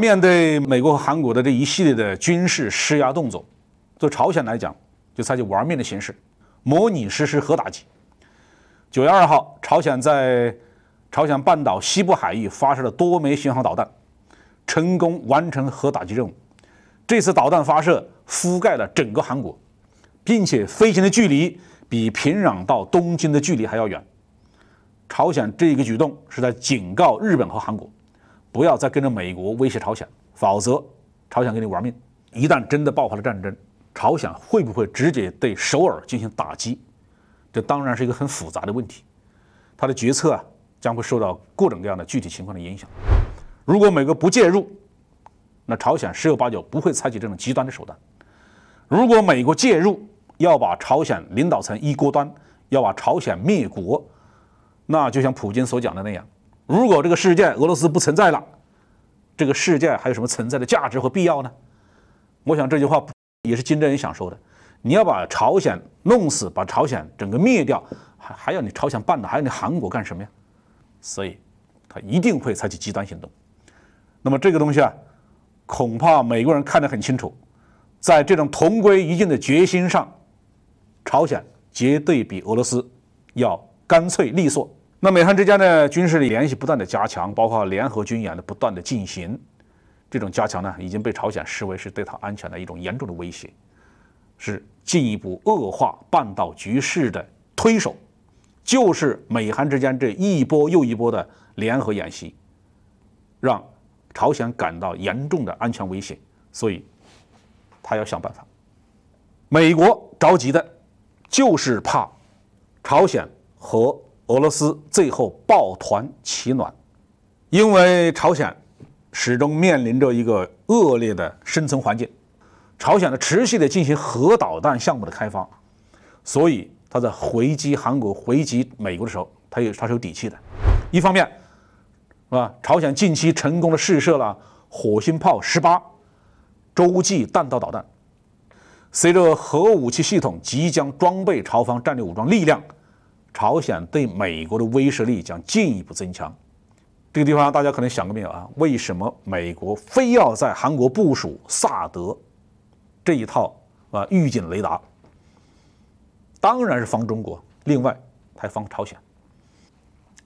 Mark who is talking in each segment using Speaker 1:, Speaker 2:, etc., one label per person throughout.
Speaker 1: 面对美国和韩国的这一系列的军事施压动作，对朝鲜来讲就采取玩命的形式，模拟实施核打击。九月二号，朝鲜在朝鲜半岛西部海域发射了多枚巡航导弹，成功完成核打击任务。这次导弹发射覆盖了整个韩国，并且飞行的距离比平壤到东京的距离还要远。朝鲜这一个举动是在警告日本和韩国。不要再跟着美国威胁朝鲜，否则朝鲜跟你玩命。一旦真的爆发了战争，朝鲜会不会直接对首尔进行打击？这当然是一个很复杂的问题，他的决策啊将会受到各种各样的具体情况的影响。如果美国不介入，那朝鲜十有八九不会采取这种极端的手段。如果美国介入，要把朝鲜领导层一锅端，要把朝鲜灭国，那就像普京所讲的那样。如果这个事件俄罗斯不存在了，这个事件还有什么存在的价值和必要呢？我想这句话也是金正恩想说的。你要把朝鲜弄死，把朝鲜整个灭掉，还还要你朝鲜半岛，还要你韩国干什么呀？所以，他一定会采取极端行动。那么这个东西啊，恐怕美国人看得很清楚，在这种同归于尽的决心上，朝鲜绝对比俄罗斯要干脆利索。那美韩之间的军事联系不断的加强，包括联合军演的不断的进行，这种加强呢已经被朝鲜视为是对它安全的一种严重的威胁，是进一步恶化半岛局势的推手，就是美韩之间这一波又一波的联合演习，让朝鲜感到严重的安全威胁，所以，他要想办法。美国着急的，就是怕朝鲜和。俄罗斯最后抱团取暖，因为朝鲜始终面临着一个恶劣的生存环境。朝鲜的持续的进行核导弹项目的开发，所以他在回击韩国、回击美国的时候，他有他有底气的。一方面，是吧？朝鲜近期成功的试射了“火星炮十八”洲际弹道导弹。随着核武器系统即将装备朝方战略武装力量。朝鲜对美国的威慑力将进一步增强。这个地方大家可能想过没有啊？为什么美国非要在韩国部署萨德这一套啊预警雷达？当然是防中国，另外还防朝鲜。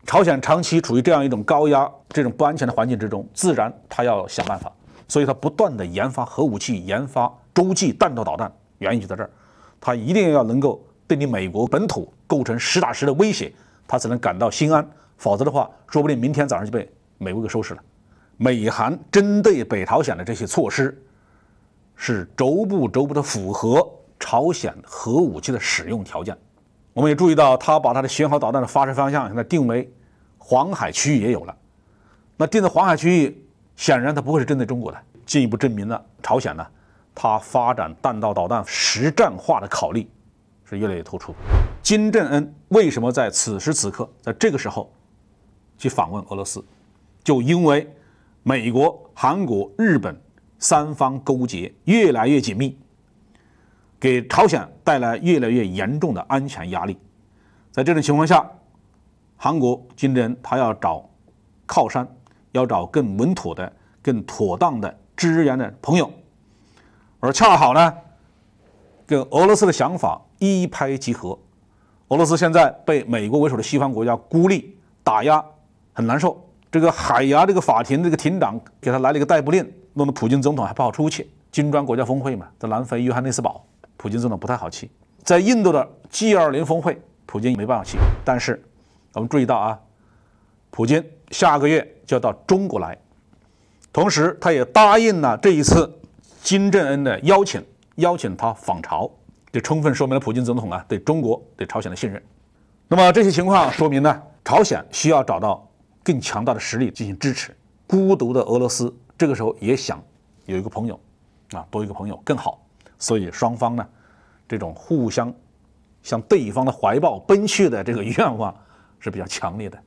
Speaker 1: 朝鲜长期处于这样一种高压、这种不安全的环境之中，自然他要想办法，所以他不断的研发核武器、研发洲际弹道导弹，原因就在这儿，他一定要能够对你美国本土。构成实打实的威胁，他才能感到心安，否则的话，说不定明天早上就被美国给收拾了。美韩针对北朝鲜的这些措施，是逐步逐步地符合朝鲜核武器的使用条件。我们也注意到，他把他的巡航导弹的发射方向现在定为黄海区域也有了。那定在黄海区域，显然它不会是针对中国的，进一步证明了朝鲜呢，它发展弹道导弹实战化的考虑是越来越突出。金正恩为什么在此时此刻，在这个时候去访问俄罗斯？就因为美国、韩国、日本三方勾结越来越紧密，给朝鲜带来越来越严重的安全压力。在这种情况下，韩国金正恩他要找靠山，要找更稳妥的、更妥当的支援的朋友，而恰好呢，跟俄罗斯的想法一拍即合。俄罗斯现在被美国为首的西方国家孤立打压，很难受。这个海牙这个法庭这个庭长给他来了一个逮捕令，弄得普京总统还不好出去。金砖国家峰会嘛，在南非约翰内斯堡，普京总统不太好去。在印度的 g 二零峰会，普京也没办法去。但是我们注意到啊，普京下个月就要到中国来，同时他也答应了这一次金正恩的邀请，邀请他访朝。这充分说明了普京总统啊对中国、对朝鲜的信任。那么这些情况说明呢，朝鲜需要找到更强大的实力进行支持。孤独的俄罗斯这个时候也想有一个朋友，啊，多一个朋友更好。所以双方呢，这种互相向对方的怀抱奔去的这个愿望是比较强烈的。